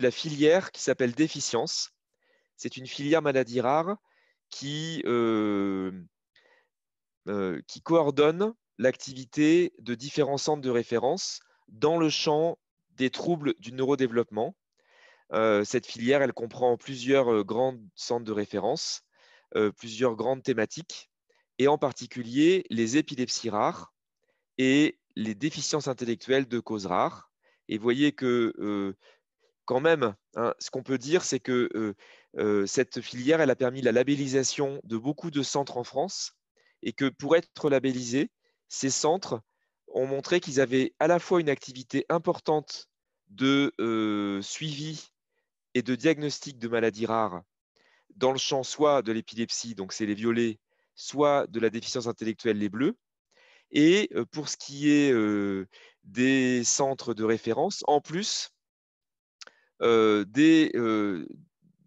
la filière qui s'appelle déficience. C'est une filière maladie rare qui, euh, euh, qui coordonne l'activité de différents centres de référence dans le champ des troubles du neurodéveloppement. Euh, cette filière, elle comprend plusieurs grands centres de référence, plusieurs grandes thématiques, et en particulier les épilepsies rares et les déficiences intellectuelles de causes rares. Et voyez que quand même, hein, ce qu'on peut dire, c'est que euh, euh, cette filière, elle a permis la labellisation de beaucoup de centres en France et que pour être labellisés, ces centres ont montré qu'ils avaient à la fois une activité importante de euh, suivi et de diagnostic de maladies rares dans le champ soit de l'épilepsie, donc c'est les violets, soit de la déficience intellectuelle, les bleus. Et pour ce qui est des centres de référence, en plus, euh, euh,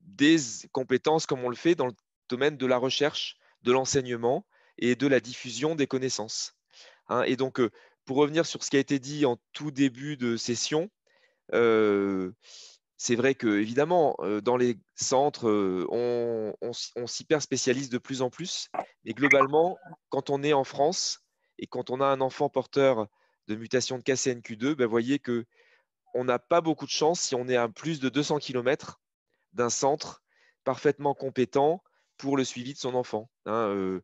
des, compétences comme on le fait dans le domaine de la recherche, de l'enseignement et de la diffusion des connaissances. Hein. et donc, euh, pour revenir sur ce qui a été dit en tout début de session, c'est vrai que évidemment, dans les centres, on, on, on s'hyper spécialise de plus en plus. Mais globalement, quand on est en France et quand on a un enfant porteur de mutation de KCNQ2, ben, voyez que on n'a pas beaucoup de chance si on est à plus de 200 km d'un centre parfaitement compétent pour le suivi de son enfant. Hein, euh,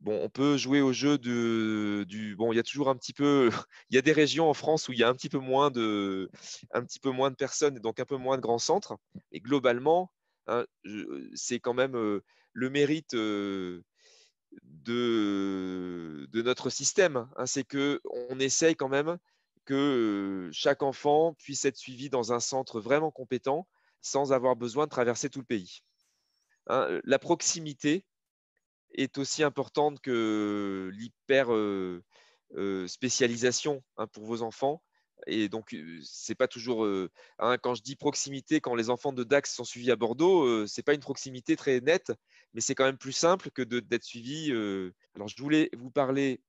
bon, on peut jouer au jeu du. Bon, il y a toujours un petit peu. Il y a des régions en France où il y a un petit peu moins de, un petit peu moins de personnes, donc un peu moins de grands centres. Et globalement, hein, c'est quand même euh, le mérite. Euh, de, notre système, hein. c'est que on essaye quand même que chaque enfant puisse être suivi dans un centre vraiment compétent sans avoir besoin de traverser tout le pays. Hein, la proximité est aussi importante que l'hyper spécialisation hein, pour vos enfants. Et donc, c'est pas toujours. Hein, quand je dis proximité, quand les enfants de Dax sont suivis à Bordeaux, ce n'est pas une proximité très nette, mais c'est quand même plus simple que d'être suivi. Alors, je voulais vous parler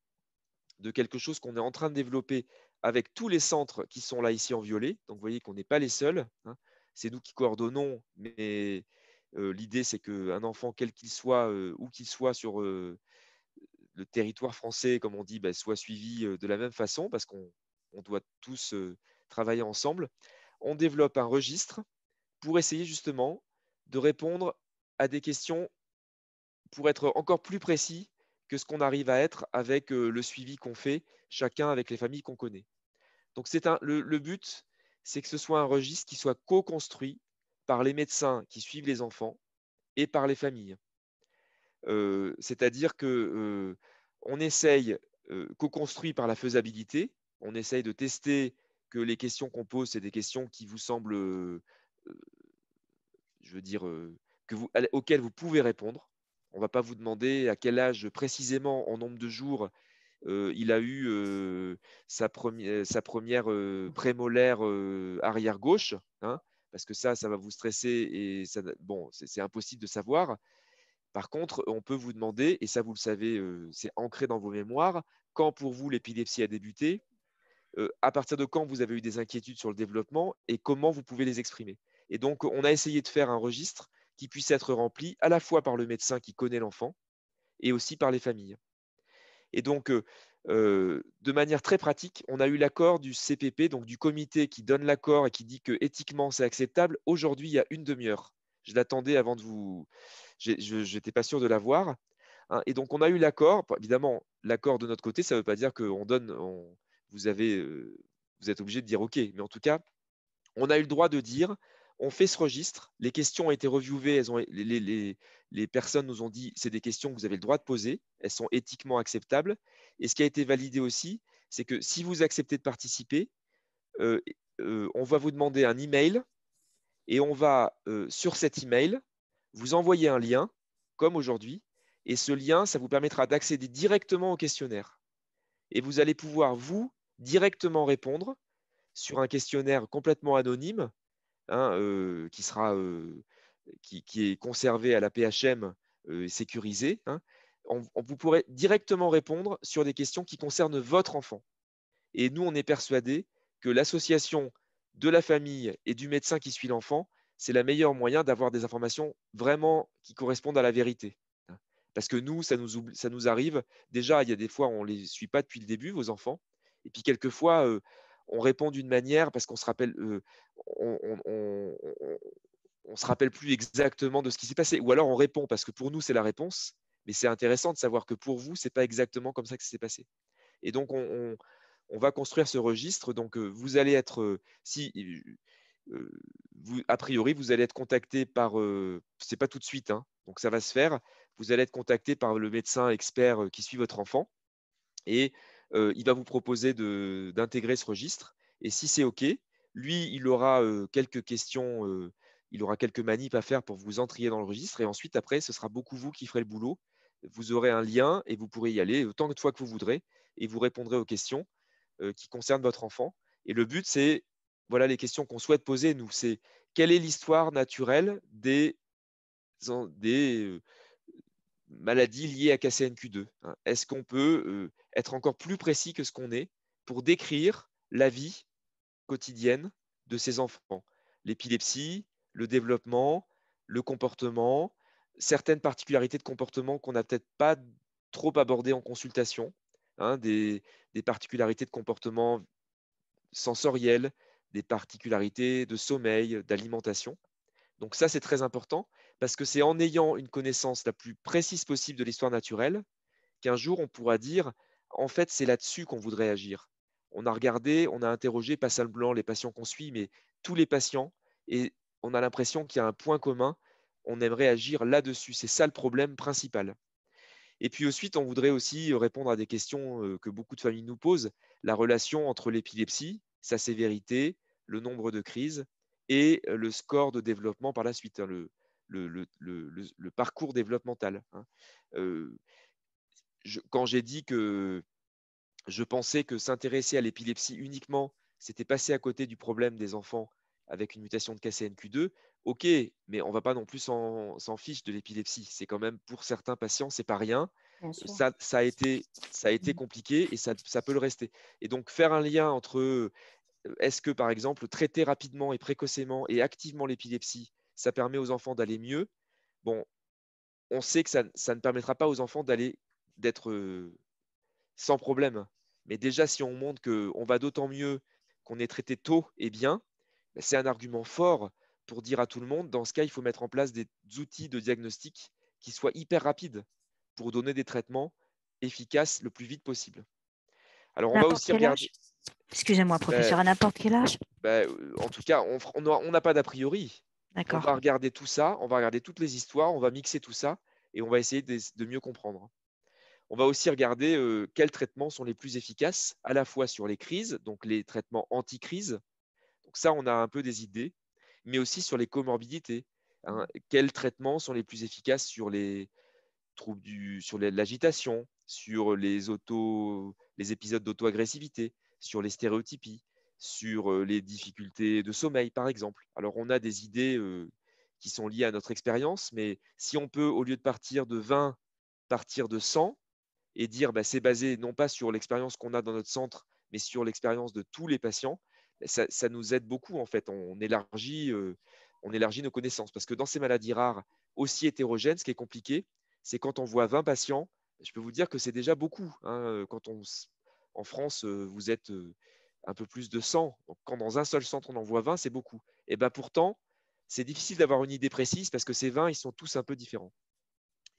de quelque chose qu'on est en train de développer avec tous les centres qui sont là ici en violet. Donc vous voyez qu'on n'est pas les seuls. Hein. C'est nous qui coordonnons, mais euh, l'idée c'est qu'un enfant, quel qu'il soit, euh, où qu'il soit sur euh, le territoire français, comme on dit, ben, soit suivi de la même façon, parce qu'on doit tous travailler ensemble. On développe un registre pour essayer justement de répondre à des questions pour être encore plus précis que ce qu'on arrive à être avec le suivi qu'on fait, chacun avec les familles qu'on connaît. Donc le, but, c'est que ce soit un registre qui soit co-construit par les médecins qui suivent les enfants et par les familles. Euh, c'est-à-dire que euh, on essaye euh, co-construit par la faisabilité, on essaye de tester que les questions qu'on pose, c'est des questions qui vous semblent, je veux dire, auxquelles vous pouvez répondre. On ne va pas vous demander à quel âge précisément, en nombre de jours, il a eu sa, première, prémolaire arrière gauche, hein, parce que ça, ça va vous stresser et bon, c'est impossible de savoir. Par contre, on peut vous demander, et ça vous le savez, c'est ancré dans vos mémoires, quand pour vous l'épilepsie a débuté, à partir de quand vous avez eu des inquiétudes sur le développement et comment vous pouvez les exprimer. Et donc, on a essayé de faire un registre qui puisse être rempli à la fois par le médecin qui connaît l'enfant et aussi par les familles. Et donc, euh, euh, de manière très pratique, on a eu l'accord du CPP, donc du comité qui donne l'accord et qui dit que éthiquement c'est acceptable. Aujourd'hui, il y a une demi-heure. Je l'attendais avant de vous. Je n'étais pas sûr de l'avoir. Hein. et donc, on a eu l'accord. Évidemment, l'accord de notre côté, ça ne veut pas dire qu'on donne. On, vous, euh, vous êtes obligé de dire OK. Mais en tout cas, on a eu le droit de dire on fait ce registre. Les questions ont été reviewées. les, personnes nous ont dit c'est des questions que vous avez le droit de poser. Elles sont éthiquement acceptables. Et ce qui a été validé aussi, c'est que si vous acceptez de participer, euh, euh, on va vous demander un email et on va, euh, sur cet email, vous envoyer un lien, comme aujourd'hui. Et ce lien, ça vous permettra d'accéder directement au questionnaire. Et vous allez pouvoir, vous, directement répondre sur un questionnaire complètement anonyme Hein, euh, qui, sera, euh, qui, est conservé à la PHM euh, et sécurisé, hein, on, vous pourrez directement répondre sur des questions qui concernent votre enfant. Et nous, on est persuadé que l'association de la famille et du médecin qui suit l'enfant, c'est le meilleur moyen d'avoir des informations vraiment qui correspondent à la vérité. Hein. Parce que nous, ça nous, ça nous arrive. Déjà, il y a des fois, on ne les suit pas depuis le début, vos enfants. Et puis, quelquefois, on répond d'une manière parce qu'on se rappelle, euh, on, se rappelle plus exactement de ce qui s'est passé, ou alors on répond parce que pour nous c'est la réponse, mais c'est intéressant de savoir que pour vous c'est pas exactement comme ça que ça s'est passé. Et donc on, va construire ce registre. Donc euh, vous allez être, euh, si a priori vous allez être contacté par, c'est pas tout de suite, hein, donc ça va se faire. Vous allez être contacté par le médecin expert qui suit votre enfant et euh, il va vous proposer d'intégrer ce registre. Et si c'est OK, lui, il aura euh, quelques questions, euh, il aura quelques manips à faire pour vous entrer dans le registre. Et ensuite, après, ce sera beaucoup vous qui ferez le boulot. Vous aurez un lien et vous pourrez y aller autant de fois que vous voudrez. Et vous répondrez aux questions qui concernent votre enfant. Et le but, c'est, voilà les questions qu'on souhaite poser, nous, c'est quelle est l'histoire naturelle des, des maladies liées à KCNQ2 hein. Est-ce qu'on peut être encore plus précis que ce qu'on est pour décrire la vie quotidienne de ces enfants. L'épilepsie, le développement, le comportement, certaines particularités de comportement qu'on n'a peut-être pas trop abordées en consultation, hein, des, des, particularités de comportement sensoriel, des particularités de sommeil, d'alimentation. Donc ça, c'est très important parce que c'est en ayant une connaissance la plus précise possible de l'histoire naturelle qu'un jour on pourra dire en fait, c'est là-dessus qu'on voudrait agir. On a regardé, on a interrogé, pas seulement blanc, les patients qu'on suit, mais tous les patients, et on a l'impression qu'il y a un point commun. On aimerait agir là-dessus. C'est ça le problème principal. Et puis ensuite, on voudrait aussi répondre à des questions euh, que beaucoup de familles nous posent. La relation entre l'épilepsie, sa sévérité, le nombre de crises et euh, le score de développement par la suite, hein, le parcours développemental. Hein. Euh, quand j'ai dit que je pensais que s'intéresser à l'épilepsie uniquement, c'était passer à côté du problème des enfants avec une mutation de KCNQ2, ok, mais on ne va pas non plus s'en fiche de l'épilepsie. C'est quand même, pour certains patients, c'est pas rien. Ça, a été, mm. compliqué et ça, peut le rester. Et donc, faire un lien entre euh, est-ce que, par exemple, traiter rapidement et précocement et activement l'épilepsie, ça permet aux enfants d'aller mieux Bon, on sait que ça, ne permettra pas aux enfants d'aller d'être euh, sans problème. Mais déjà, si on montre qu'on va d'autant mieux qu'on est traité tôt et bien, bah, c'est un argument fort pour dire à tout le monde, dans ce cas, il faut mettre en place des outils de diagnostic qui soient hyper rapides pour donner des traitements efficaces le plus vite possible. Alors, on va aussi regarder. Excusez-moi, professeur, à n'importe quel âge bah, euh, En tout cas, on n'a pas d'a priori. On va regarder tout ça, on va regarder toutes les histoires, on va mixer tout ça et on va essayer de mieux comprendre. On va aussi regarder euh, quels traitements sont les plus efficaces, à la fois sur les crises, donc les traitements anti-crise. Donc ça, on a un peu des idées, mais aussi sur les comorbidités. Hein. Mmh. Quels traitements sont les plus efficaces sur les troubles du, sur l'agitation, sur les, auto, les épisodes d'auto-agressivité, sur les stéréotypies, sur euh, les difficultés de sommeil, par exemple. Alors, on a des idées euh, qui sont liées à notre expérience, mais si on peut, au lieu de partir de 20, partir de 100, et dire bah, c'est basé non pas sur l'expérience qu'on a dans notre centre, mais sur l'expérience de tous les patients, bah, ça, nous aide beaucoup en fait. On élargit, euh, on élargit nos connaissances parce que dans ces maladies rares aussi hétérogènes, ce qui est compliqué, c'est quand on voit 20 patients, je peux vous dire que c'est déjà beaucoup. Hein, euh, quand on, en France, euh, vous êtes un peu plus de 100. quand dans un seul centre, on en voit 20, c'est beaucoup. Et ben pourtant, c'est difficile d'avoir une idée précise parce que ces 20, ils sont tous un peu différents.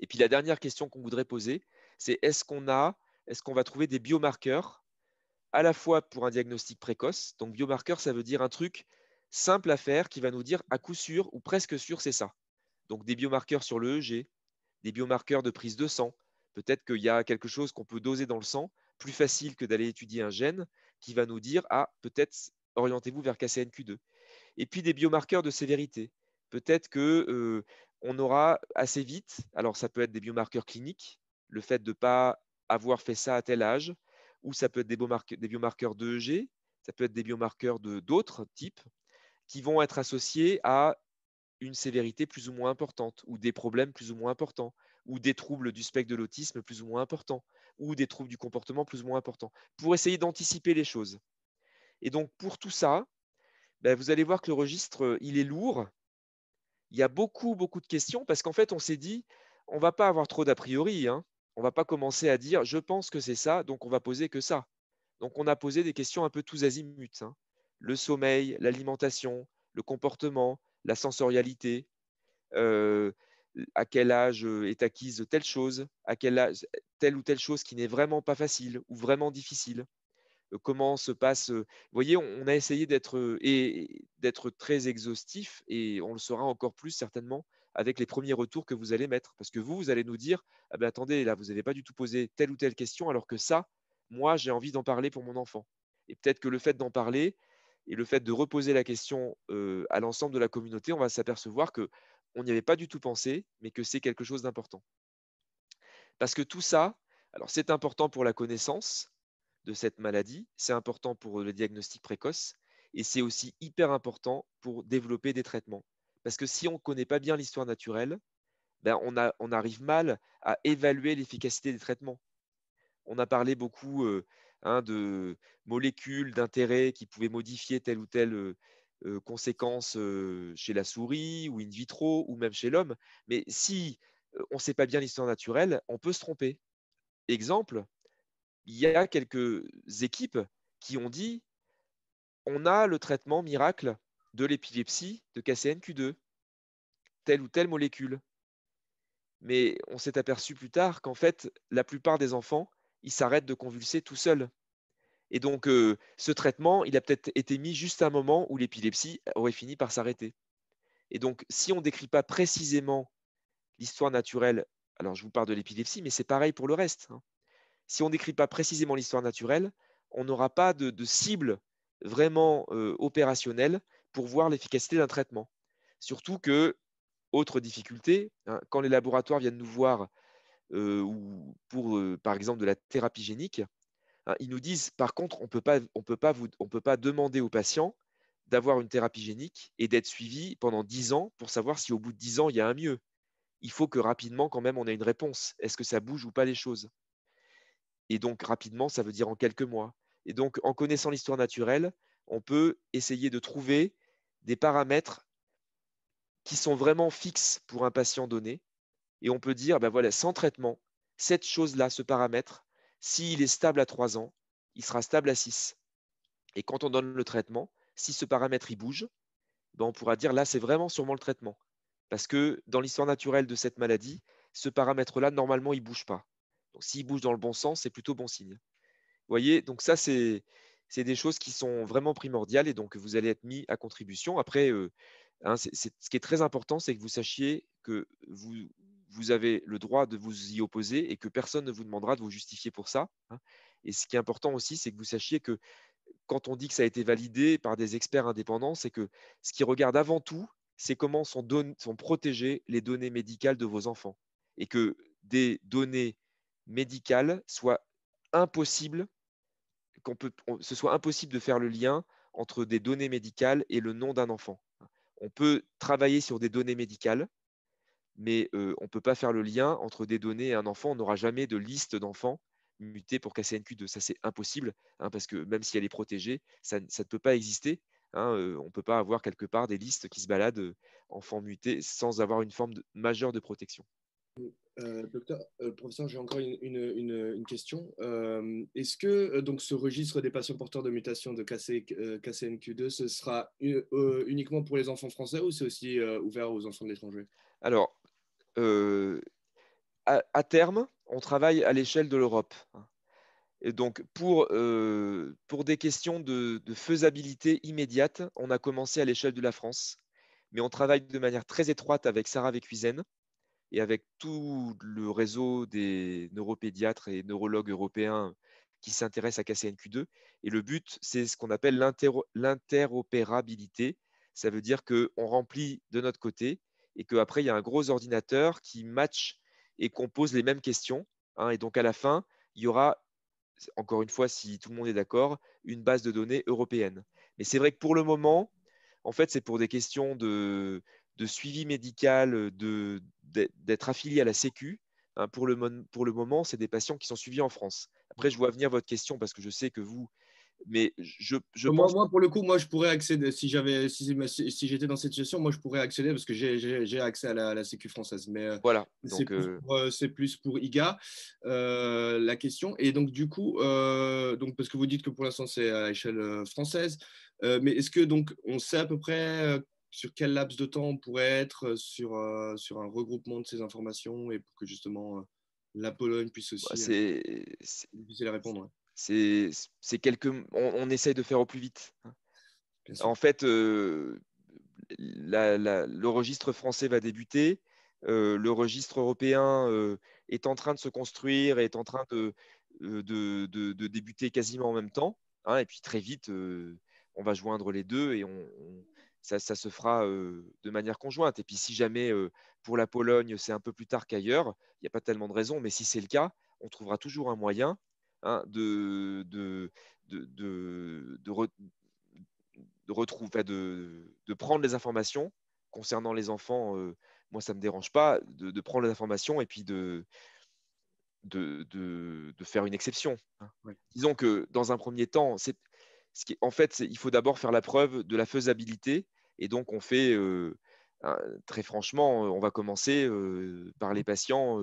Et puis la dernière question qu'on voudrait poser, c'est est-ce qu'on a, est-ce qu'on va trouver des biomarqueurs à la fois pour un diagnostic précoce. Donc biomarqueur, ça veut dire un truc simple à faire qui va nous dire à coup sûr ou presque sûr c'est ça. Donc des biomarqueurs sur le EG, des biomarqueurs de prise de sang. Peut-être qu'il y a quelque chose qu'on peut doser dans le sang, plus facile que d'aller étudier un gène, qui va nous dire ah peut-être orientez-vous vers KCNQ2. Et puis des biomarqueurs de sévérité. Peut-être que euh, on aura assez vite, alors ça peut être des biomarqueurs cliniques, le fait de ne pas avoir fait ça à tel âge, ou ça peut être des, biomarqueurs d'EEG, ça peut être des biomarqueurs d'autres types qui vont être associés à une sévérité plus ou moins importante, ou des problèmes plus ou moins importants, ou des troubles du spectre de l'autisme plus ou moins importants, ou des troubles du comportement plus ou moins importants, pour essayer d'anticiper les choses. Et donc pour tout ça, ben, vous allez voir que le registre, euh, il est lourd. Il y a beaucoup, beaucoup de questions, parce qu'en fait, on s'est dit, on ne va pas avoir trop d'a priori. Hein on ne va pas commencer à dire je pense que c'est ça, donc on va poser que ça. Donc on a posé des questions un peu tous azimuts. Hein. Le sommeil, l'alimentation, le comportement, la sensorialité, euh, à quel âge euh, est acquise telle chose, à quel âge telle ou telle chose qui n'est vraiment pas facile ou vraiment difficile. Euh, comment se passe Vous voyez, on, a essayé d'être très exhaustif et on le sera encore plus certainement avec les premiers retours que vous allez mettre. Parce que vous, vous allez nous dire, ah ben, attendez, là, vous n'avez pas du tout posé telle ou telle question, alors que ça, moi, j'ai envie d'en parler pour mon enfant. Et peut-être que le fait d'en parler et le fait de reposer la question euh, à l'ensemble de la communauté, on va s'apercevoir qu'on n'y avait pas du tout pensé, mais que c'est quelque chose d'important. Parce que tout ça, alors c'est important pour la connaissance de cette maladie, c'est important pour le diagnostic précoce, et c'est aussi hyper important pour développer des traitements. Parce que si on ne connaît pas bien l'histoire naturelle, ben on, arrive mal à évaluer l'efficacité des traitements. On a parlé beaucoup euh, hein, de molécules d'intérêt qui pouvaient modifier telle ou telle euh, euh, conséquence chez la souris ou in vitro ou même chez l'homme. Mais si on ne sait pas bien l'histoire naturelle, on peut se tromper. Exemple, il y a quelques équipes qui ont dit on a le traitement miracle de l'épilepsie de KCNQ2, telle ou telle molécule. Mais on s'est aperçu plus tard qu'en fait, la plupart des enfants, ils s'arrêtent de convulser tout seuls. Et donc, euh, ce traitement, il a peut-être été mis juste à un moment où l'épilepsie aurait fini par s'arrêter. Et donc, si on ne décrit pas précisément l'histoire naturelle, alors je vous parle de l'épilepsie, mais c'est pareil pour le reste. Hein. Si on ne décrit pas précisément l'histoire naturelle, on n'aura pas de, cible vraiment euh, opérationnelle pour voir l'efficacité d'un traitement. Surtout que, autre difficulté, hein, quand les laboratoires viennent nous voir euh, ou pour, euh, par exemple, de la thérapie génique, hein, ils nous disent, par contre, on ne peut pas demander aux patients d'avoir une thérapie génique et d'être suivi pendant 10 ans pour savoir si au bout de 10 ans, il y a un mieux. Il faut que rapidement, quand même, on ait une réponse. Est-ce que ça bouge ou pas les choses Et donc, rapidement, ça veut dire en quelques mois. Et donc, en connaissant l'histoire naturelle, on peut essayer de trouver des paramètres qui sont vraiment fixes pour un patient donné. Et on peut dire, ben voilà, sans traitement, cette chose-là, ce paramètre, s'il est stable à 3 ans, il sera stable à 6. Et quand on donne le traitement, si ce paramètre il bouge, ben on pourra dire là, c'est vraiment sûrement le traitement. Parce que dans l'histoire naturelle de cette maladie, ce paramètre-là, normalement, il ne bouge pas. Donc s'il bouge dans le bon sens, c'est plutôt bon signe. Vous voyez, donc ça, c'est c'est des choses qui sont vraiment primordiales et donc vous allez être mis à contribution. Après, euh, hein, ce qui est très important, c'est que vous sachiez que vous, avez le droit de vous y opposer et que personne ne vous demandera de vous justifier pour ça. Hein. Et ce qui est important aussi, c'est que vous sachiez que quand on dit que ça a été validé par des experts indépendants, c'est que ce qui regarde avant tout, c'est comment sont, sont protégées les données médicales de vos enfants. Et que des données médicales soient impossibles qu'on peut, ce soit impossible de faire le lien entre des données médicales et le nom d'un enfant. On peut travailler sur des données médicales, mais euh, on ne peut pas faire le lien entre des données et un enfant. On n'aura jamais de liste d'enfants mutés pour KCNQ2. Ça, c'est impossible, hein, parce que même si elle est protégée, ça, ne peut pas exister. Hein, euh, on ne peut pas avoir quelque part des listes qui se baladent euh, enfants mutés sans avoir une forme majeure de protection. Euh, docteur, euh, professeur, j'ai encore une, question. Euh, est-ce que donc ce registre des patients porteurs de mutations de KC, KCNQ2, ce sera uniquement pour les enfants français ou c'est aussi ouvert aux enfants de l'étranger Alors, à, terme, on travaille à l'échelle de l'Europe. Hein. Et donc, pour, pour des questions de, faisabilité immédiate, on a commencé à l'échelle de la France, mais on travaille de manière très étroite avec Sarah Vécuizen et avec tout le réseau des neuropédiatres et neurologues européens qui s'intéressent à KCNQ2. Et le but, c'est ce qu'on appelle l'interopérabilité. Ça veut dire qu'on remplit de notre côté et qu'après, il y a un gros ordinateur qui match et qu'on pose les mêmes questions. Hein, et donc, à la fin, il y aura, encore une fois, si tout le monde est d'accord, une base de données européenne. Mais c'est vrai que pour le moment, en fait, c'est pour des questions de suivi médical, de, d'être affilié à la Sécu. Hein, pour, le, moment, c'est des patients qui sont suivis en France. Après, je vois venir votre question parce que je sais que vous, mais je, moi, pour le coup, moi, je pourrais accéder. Si j'avais, si, j'étais dans cette situation, moi, je pourrais accéder parce que j'ai accès à la, Sécu française. Mais euh, voilà, euh, euh, c'est plus, pour IGA la question. Et donc, du coup, donc parce que vous dites que pour l'instant, c'est à l'échelle française. mais est-ce que donc on sait à peu près sur quel laps de temps on pourrait être euh, sur, euh, sur un regroupement de ces informations et pour que justement euh, la Pologne puisse bah, aussi c'est, répondre. C'est, quelques, on, essaie essaye de faire au plus vite. Hein. En fait, le registre français va débuter. le registre européen est en train de se construire et est en train de, de, débuter quasiment en même temps. Hein, et puis très vite, on va joindre les deux et on ça, se fera de manière conjointe. Et puis si jamais pour la Pologne, c'est un peu plus tard qu'ailleurs, il n'y a pas tellement de raison, mais si c'est le cas, on trouvera toujours un moyen de, de, de, de, de de, prendre les informations concernant les enfants. moi, ça ne me dérange pas de, prendre les informations et puis de, de, faire une exception. Disons que dans un premier temps, c'est, ce qui, en fait, il faut d'abord faire la preuve de la faisabilité et donc, on fait, euh, très franchement, euh, on va commencer euh, par les patients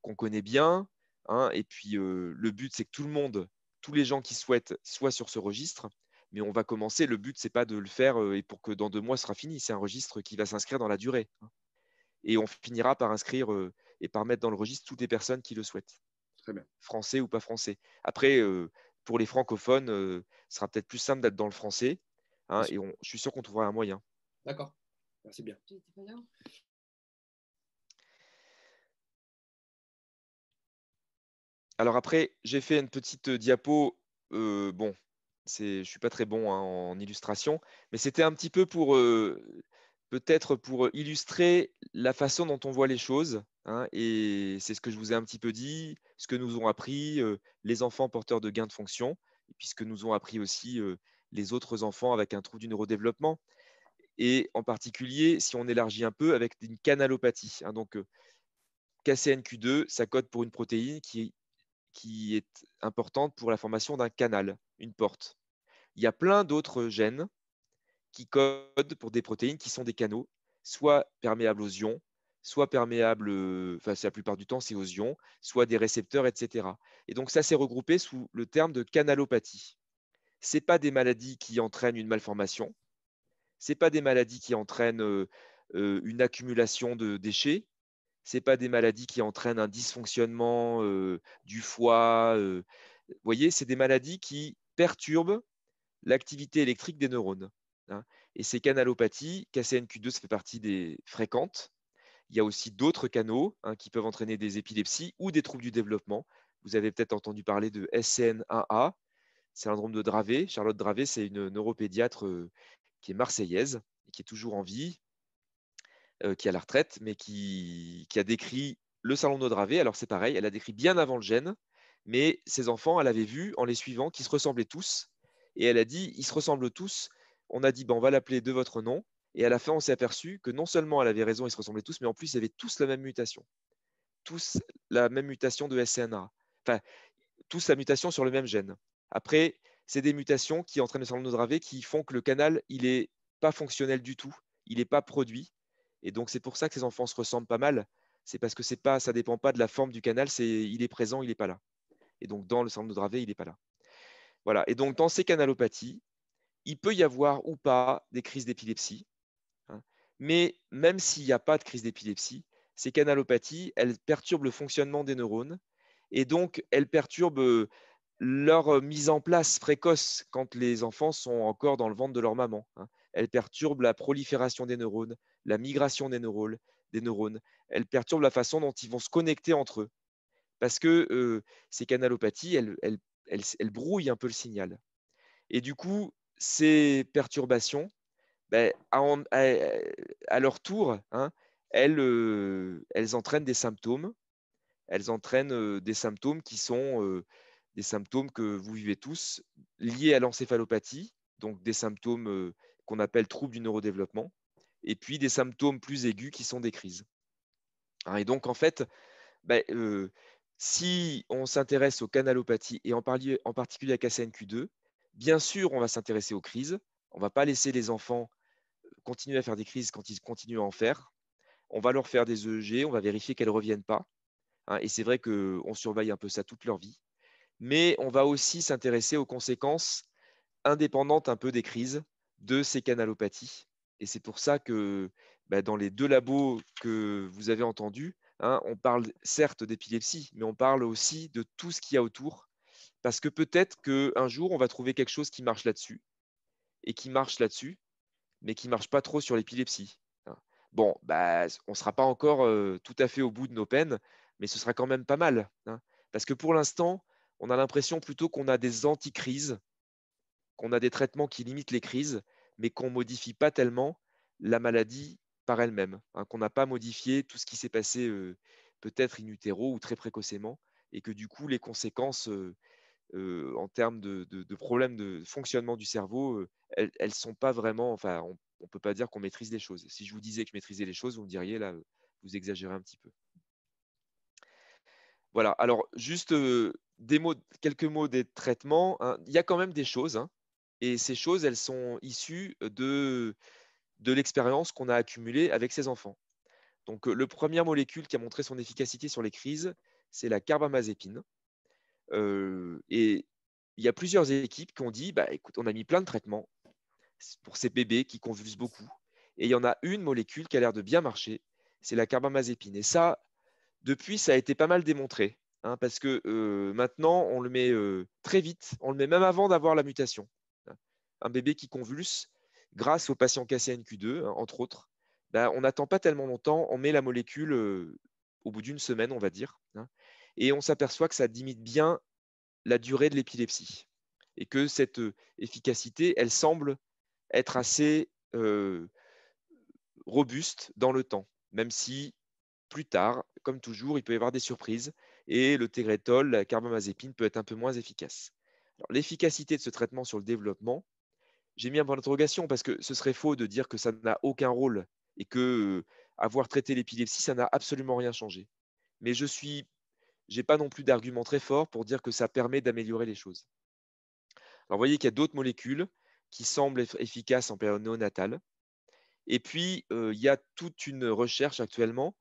qu'on connaît bien. Hein. et puis, le but, c'est que tout le monde, tous les gens qui souhaitent, soient sur ce registre. Mais on va commencer. Le but, c'est pas de le faire et pour que dans deux mois, ce sera fini. C'est un registre qui va s'inscrire dans la durée. Hein. Et on finira par inscrire et par mettre dans le registre toutes les personnes qui le souhaitent. Français ou pas français. Après, pour les francophones, ce sera peut-être plus simple d'être dans le français. Hein, et je suis sûr qu'on trouvera un moyen. D'accord. c'est bien. Hein Alors après, j'ai fait une petite euh, diapo. Euh, bon, je ne suis pas très bon hein, en illustration, mais c'était un petit peu pour euh, peut-être pour illustrer la façon dont on voit les choses. Hein, et c'est ce que je vous ai un petit peu dit, ce que nous ont appris les enfants porteurs de gains de fonction, et puis ce que nous ont appris aussi les autres enfants avec un trou du neurodéveloppement et en particulier si on élargit un peu avec une canalopathie. Hein, donc, euh, KCNQ2, ça code pour une protéine qui est, importante pour la formation d'un canal, une porte. Il y a plein d'autres gènes qui codent pour des protéines qui sont des canaux, soit perméables aux ions, soit perméables, euh, enfin la plupart du temps c'est aux ions, soit des récepteurs, etc. Et donc ça c'est regroupé sous le terme de canalopathie. Ce pas des maladies qui entraînent une malformation, ce pas des maladies qui entraînent euh, euh, une accumulation de déchets. Ce pas des maladies qui entraînent un dysfonctionnement euh, du foie. Vous voyez, c'est des maladies qui perturbent l'activité électrique des neurones. Hein. Et ces canalopathies, KCNQ2, ça fait partie des fréquentes. Il y a aussi d'autres canaux hein, qui peuvent entraîner des épilepsies ou des troubles du développement. Vous avez peut-être entendu parler de SCN1A, syndrome de Dravet. Charlotte Dravet, c'est une neuropédiatre qui est marseillaise, qui est toujours en vie, euh, qui est à la retraite, mais qui, a décrit le salon de Dravet. Alors c'est pareil, elle a décrit bien avant le gène, mais ses enfants, elle avait vu en les suivant qu'ils se ressemblaient tous. Et elle a dit, ils se ressemblent tous. On a dit, ben, on va l'appeler de votre nom. Et à la fin, on s'est aperçu que non seulement elle avait raison, ils se ressemblaient tous, mais en plus, ils avaient tous la même mutation. Tous la même mutation de SNA. Enfin, tous la mutation sur le même gène. Après, c'est des mutations qui entraînent le syndrome nodravé qui font que le canal, il n'est pas fonctionnel du tout, il n'est pas produit. Et donc, c'est pour ça que ces enfants se ressemblent pas mal. C'est parce que c'est pas, ça ne dépend pas de la forme du canal, c'est il est présent, il n'est pas là. Et donc, dans le syndrome nodravé, il n'est pas là. Voilà. Et donc, dans ces canalopathies, il peut y avoir ou pas des crises d'épilepsie. Hein. mais même s'il n'y a pas de crise d'épilepsie, ces canalopathies, elles perturbent le fonctionnement des neurones. Et donc, elles perturbent euh, leur euh, mise en place précoce quand les enfants sont encore dans le ventre de leur maman. Hein. Elle perturbe la prolifération des neurones, la migration des neurones, des neurones. Elle perturbe la façon dont ils vont se connecter entre eux. Parce que euh, ces canalopathies, elles, brouillent un peu le signal. Et du coup, ces perturbations, ben, à, leur tour, hein, euh, elles, entraînent des symptômes. Elles entraînent des symptômes qui sont des symptômes que vous vivez tous liés à l'encéphalopathie, donc des symptômes euh, qu'on appelle troubles du neurodéveloppement, et puis des symptômes plus aigus qui sont des crises. Hein, et donc, en fait, ben, euh, si on s'intéresse aux canalopathies et en, particulier à KCNQ2, bien sûr, on va s'intéresser aux crises. On ne va pas laisser les enfants euh, continuer à faire des crises quand ils continuent à en faire. On va leur faire des EEG, on va vérifier qu'elles ne reviennent pas. Hein, et c'est vrai qu'on surveille un peu ça toute leur vie mais on va aussi s'intéresser aux conséquences indépendantes un peu des crises de ces canalopathies. Et c'est pour ça que bah, dans les deux labos que vous avez entendus, hein, on parle certes d'épilepsie, mais on parle aussi de tout ce qu'il y a autour, parce que peut-être qu'un jour, on va trouver quelque chose qui marche là-dessus, et qui marche là-dessus, mais qui ne marche pas trop sur l'épilepsie. Hein. Bon, bah, on ne sera pas encore euh, tout à fait au bout de nos peines, mais ce sera quand même pas mal. Hein. parce que pour l'instant, on a l'impression plutôt qu'on a des anticrises, qu'on a des traitements qui limitent les crises, mais qu'on ne modifie pas tellement la maladie par elle-même, hein, qu'on n'a pas modifié tout ce qui s'est passé euh, peut-être in utero ou très précocement, et que du coup les conséquences euh, euh, en termes de, de, problèmes de fonctionnement du cerveau, elles ne sont pas vraiment, enfin on ne peut pas dire qu'on maîtrise les choses. Si je vous disais que je maîtrisais les choses, vous me diriez là, vous exagérez un petit peu. Voilà, alors juste mots, quelques mots des traitements. Hein. Il y a quand même des choses, hein. et ces choses, elles sont issues de, de l'expérience qu'on a accumulée avec ces enfants. Donc, le première molécule qui a montré son efficacité sur les crises, c'est la carbamazépine. Euh, et il y a plusieurs équipes qui ont dit bah, écoute, on a mis plein de traitements pour ces bébés qui convulsent beaucoup. Et il y en a une molécule qui a l'air de bien marcher, c'est la carbamazépine. Et ça, depuis, ça a été pas mal démontré. Hein, parce que euh, maintenant, on le met euh, très vite, on le met même avant d'avoir la mutation. Hein. Un bébé qui convulse grâce au patient KCNQ2, hein, entre autres, bah, on n'attend pas tellement longtemps, on met la molécule euh, au bout d'une semaine, on va dire, et on s'aperçoit que ça limite bien la durée de l'épilepsie et que cette efficacité, elle semble être assez robuste dans le temps, même si plus tard, comme toujours, il peut y avoir des surprises et le tégrétol, la carbamazépine peut être un peu moins efficace. L'efficacité de ce traitement sur le développement, j'ai mis un point d'interrogation parce que ce serait faux de dire que ça n'a aucun rôle et que euh, avoir traité l'épilepsie, ça n'a absolument rien changé. Mais je suis, j'ai pas non plus d'argument très fort pour dire que ça permet d'améliorer les choses. vous voyez qu'il y a d'autres molécules qui semblent efficaces en période néonatale. Et puis, euh, il y a toute une recherche actuellement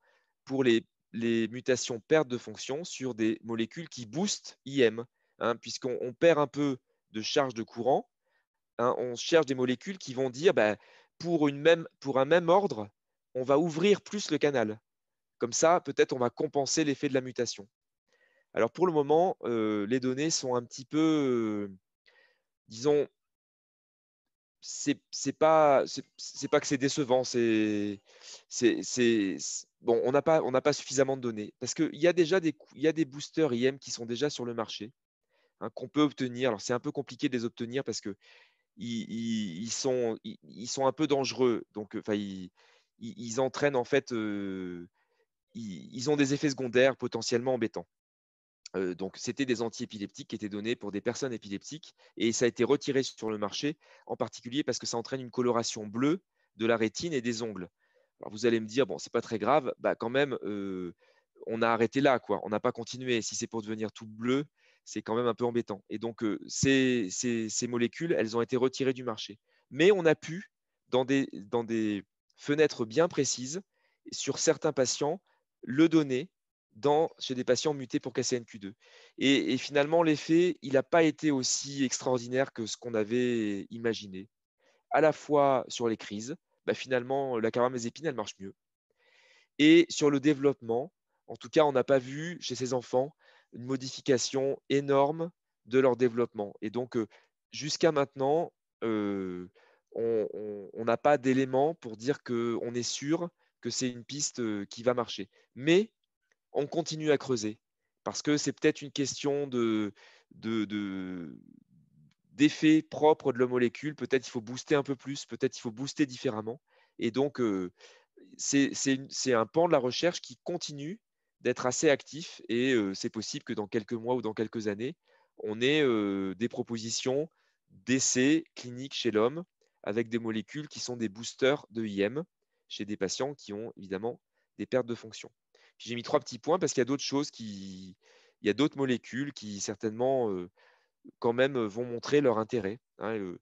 pour les les mutations perdent de fonction sur des molécules qui boostent IM, hein, puisqu'on perd un peu de charge de courant. Hein, on cherche des molécules qui vont dire, bah, pour, une même, pour un même ordre, on va ouvrir plus le canal. Comme ça, peut-être on va compenser l'effet de la mutation. Alors pour le moment, euh, les données sont un petit peu, euh, disons, c'est pas c'est pas que c'est décevant c'est c'est bon on n'a pas on n'a pas suffisamment de données parce qu'il y a déjà des il y a des boosters IM qui sont déjà sur le marché hein, qu'on peut obtenir alors c'est un peu compliqué de les obtenir parce que ils, sont ils, sont un peu dangereux donc enfin ils, entraînent en fait euh, ils, ont des effets secondaires potentiellement embêtants donc, c'était des antiépileptiques qui étaient donnés pour des personnes épileptiques et ça a été retiré sur le marché, en particulier parce que ça entraîne une coloration bleue de la rétine et des ongles. vous allez me dire, bon, c'est pas très grave, bah, quand même, on a arrêté là, quoi. On n'a pas continué. Si c'est pour devenir tout bleu, c'est quand même un peu embêtant. Et donc, ces, molécules, elles ont été retirées du marché. Mais on a pu, dans des fenêtres bien précises, sur certains patients, le donner dans, chez des patients mutés pour KCNQ2. Et, finalement, l'effet, il n'a pas été aussi extraordinaire que ce qu'on avait imaginé. À la fois sur les crises, bah, finalement, la carbamazépine, elle marche mieux. Et sur le développement, en tout cas, on n'a pas vu chez ces enfants une modification énorme de leur développement. Et donc, euh, jusqu'à maintenant, euh, on n'a pas d'éléments pour dire qu'on est sûr que c'est une piste euh, qui va marcher. Mais on continue à creuser parce que c'est peut-être une question de, de, d'effet propre de la molécule. Peut-être il faut booster un peu plus, peut-être il faut booster différemment. Et donc, euh, c'est, un pan de la recherche qui continue d'être assez actif et euh, c'est possible que dans quelques mois ou dans quelques années, on ait euh, des propositions d'essais cliniques chez l'homme avec des molécules qui sont des boosters de IM chez des patients qui ont évidemment des pertes de fonction. J'ai mis trois petits points parce qu'il y a d'autres choses qui, il y a d'autres molécules qui certainement euh, quand même euh, vont montrer leur intérêt. Hein, euh,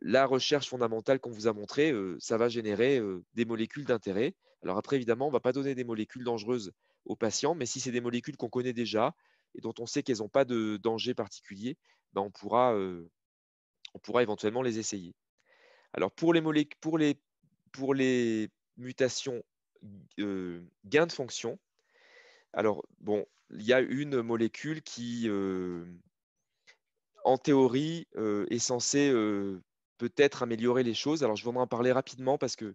la recherche fondamentale qu'on vous a montrée, ça va générer des molécules d'intérêt. Alors après, évidemment, on ne va pas donner des molécules dangereuses aux patients, mais si c'est des molécules qu'on connaît déjà et dont on sait qu'elles n'ont pas de danger particulier, ben on, pourra, on pourra éventuellement les essayer. Alors pour les, pour les, pour les mutations euh, gain de fonction. Alors, bon, il y a une molécule qui, euh, en théorie, euh, est censée peut-être améliorer les choses. Alors, je voudrais en parler rapidement parce que,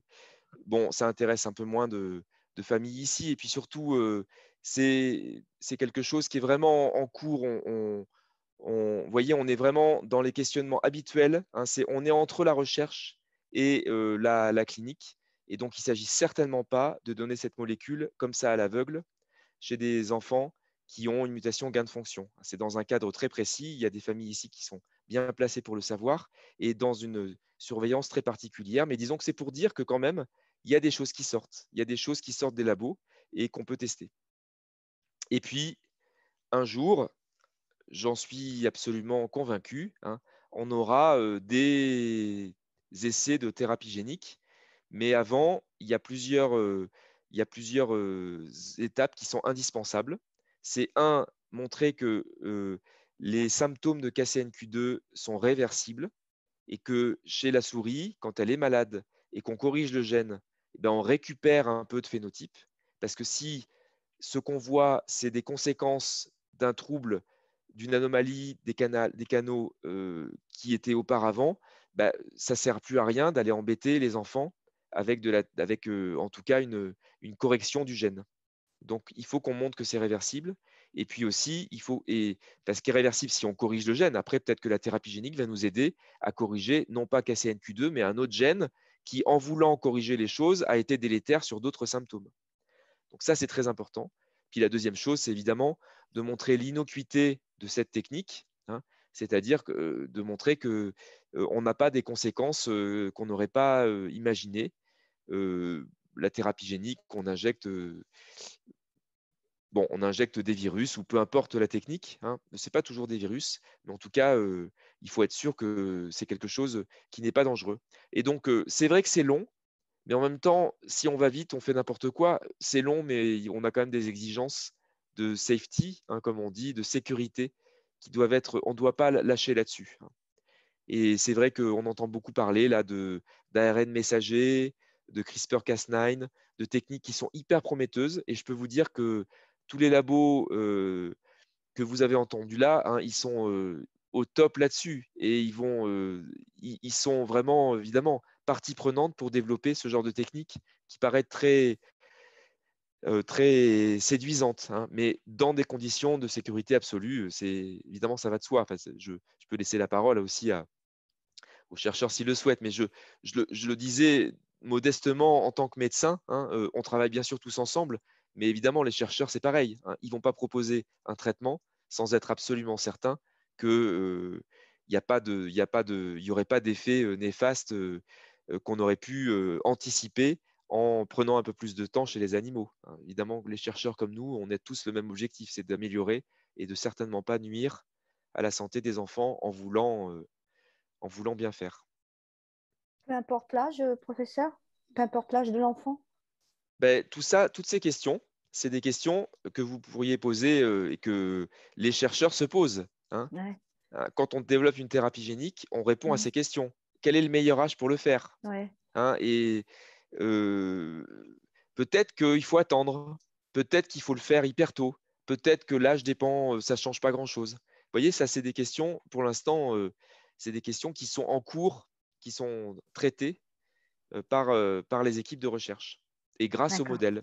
bon, ça intéresse un peu moins de, de familles ici. Et puis surtout, c'est quelque chose qui est vraiment en cours. On, on, vous voyez, on est vraiment dans les questionnements habituels. Hein, on est entre la recherche et la clinique. Et donc, il ne s'agit certainement pas de donner cette molécule comme ça à l'aveugle chez des enfants qui ont une mutation gain de fonction. C'est dans un cadre très précis. Il y a des familles ici qui sont bien placées pour le savoir et dans une surveillance très particulière. Mais disons que c'est pour dire que quand même, il y a des choses qui sortent. Il y a des choses qui sortent des labos et qu'on peut tester. Et puis, un jour, j'en suis absolument convaincu, hein, on aura euh, des essais de thérapie génique mais avant, il y a plusieurs, euh, euh, étapes qui sont indispensables. C'est un, montrer que euh, les symptômes de KCNQ2 sont réversibles et que chez la souris, quand elle est malade et qu'on corrige le gène, eh ben, on récupère un peu de phénotype. Parce que si ce qu'on voit, c'est des conséquences d'un trouble, d'une anomalie des, canaux, qui étaient auparavant, bah, ça ne sert plus à rien d'aller embêter les enfants avec, avec euh, en tout cas une, correction du gène. Donc il faut qu'on montre que c'est réversible. Et puis aussi, il faut, parce qu'il est réversible si on corrige le gène, après peut-être que la thérapie génique va nous aider à corriger non pas KCNQ2, mais un autre gène qui, en voulant corriger les choses, a été délétère sur d'autres symptômes. Donc ça, c'est très important. Puis la deuxième chose, c'est évidemment de montrer l'innocuité de cette technique. Hein, c'est-à-dire de montrer qu'on n'a pas des conséquences qu'on n'aurait pas imaginées. la thérapie génique qu'on injecte Bon, on injecte des virus ou peu importe la technique. Hein, Ce n'est pas toujours des virus, mais en tout cas, il faut être sûr que c'est quelque chose qui n'est pas dangereux. Et donc, c'est vrai que c'est long, mais en même temps, si on va vite, on fait n'importe quoi. C'est long, mais on a quand même des exigences de safety, hein, comme on dit, de sécurité qui doivent être, on ne doit pas lâcher là-dessus. Hein. Et c'est vrai qu'on entend beaucoup parler là de d'ARN messager, de CRISPR-Cas9, de techniques qui sont hyper prometteuses. Et je peux vous dire que tous les labos euh, que vous avez entendus là, hein, ils sont euh, au top là-dessus et ils vont, euh, ils, sont vraiment évidemment partie prenante pour développer ce genre de technique qui paraît très très séduisante, hein, mais dans des conditions de sécurité absolue. C'est évidemment ça va de soi. je, peux laisser la parole aussi aux chercheurs s'ils le souhaitent, mais je, le, disais modestement en tant que médecin, hein, on travaille bien sûr tous ensemble, mais évidemment les chercheurs c'est pareil. Ils hein, ils vont pas proposer un traitement sans être absolument certain qu'il n'y a pas de, aurait pas d'effet néfaste qu'on aurait pu anticiper en prenant un peu plus de temps chez les animaux. Hein. évidemment, les chercheurs comme nous, on a tous le même objectif, c'est d'améliorer et de certainement pas nuire à la santé des enfants en voulant, euh, en voulant bien faire. Peu importe l'âge, euh, professeur, peu importe l'âge de l'enfant. Ben, tout ça, toutes ces questions, c'est des questions que vous pourriez poser euh, et que les chercheurs se posent. Hein. Ah, quand on développe une thérapie génique, on répond à mmh. ces questions. Quel est le meilleur âge pour le faire hein, Et euh, peut-être qu'il faut attendre, peut-être qu'il faut le faire hyper tôt, peut-être que l'âge dépend, euh, ça ne change pas grand-chose. Vous voyez, ça, c'est des questions, pour l'instant, euh, c'est des questions qui sont en cours, qui sont traitées par, par les équipes de recherche et grâce au modèle.